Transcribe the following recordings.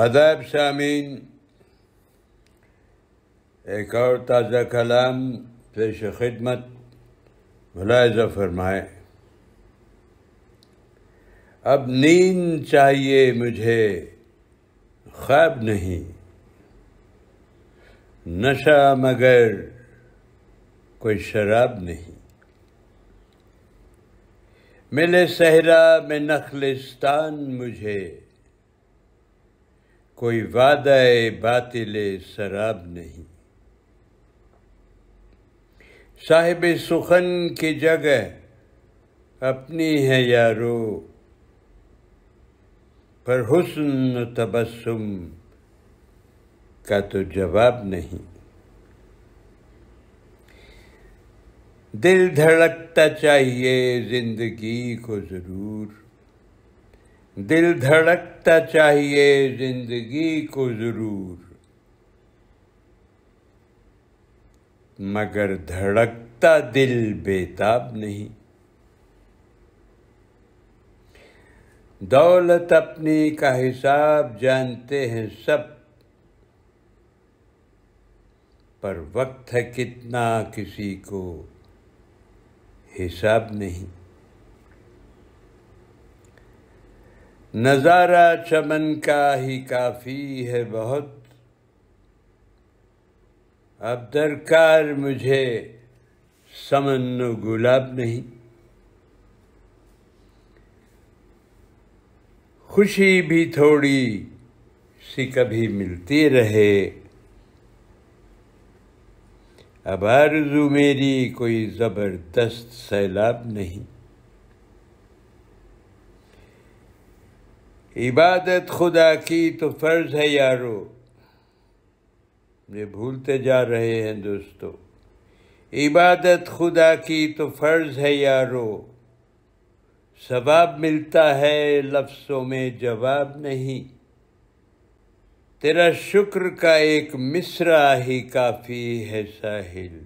अदब शामीन एक और ताज़ा कलाम पेश खिदमत मुलायजा फरमाए अब नींद चाहिए मुझे ख्वाब नहीं नशा मगर कोई शराब नहीं मिले सहरा में नखलिस्तान मुझे कोई वादा बातिल शराब नहीं साहिब सुखन की जगह अपनी है यारो पर हुस्न तबस्सुम का तो जवाब नहीं दिल धड़कता चाहिए जिंदगी को ज़रूर दिल धड़कता चाहिए जिंदगी को जरूर मगर धड़कता दिल बेताब नहीं दौलत अपनी का हिसाब जानते हैं सब पर वक्त है कितना किसी को हिसाब नहीं नज़ारा चमन का ही काफ़ी है बहुत अब दरकार मुझे समन गुलाब नहीं खुशी भी थोड़ी सी कभी मिलती रहे अब आरजू मेरी कोई ज़बरदस्त सैलाब नहीं इबादत खुदा की तो फ़र्ज़ है यारो ये भूलते जा रहे हैं दोस्तों इबादत खुदा की तो फ़र्ज़ है यारो सवाब मिलता है लफ्सों में जवाब नहीं तेरा शुक्र का एक मिसरा ही काफ़ी है साहिल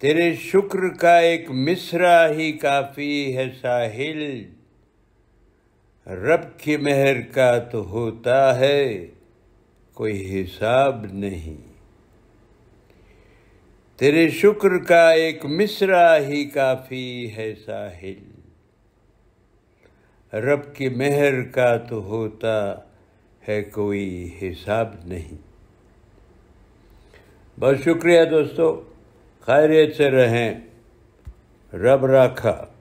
तेरे शुक्र का एक मिसरा ही काफ़ी है साहिल रब की मेहर का तो होता है कोई हिसाब नहीं तेरे शुक्र का एक मिसरा ही काफ़ी है साहिल रब की मेहर का तो होता है कोई हिसाब नहीं बहुत शुक्रिया दोस्तों खैरियत से रहें रब राखा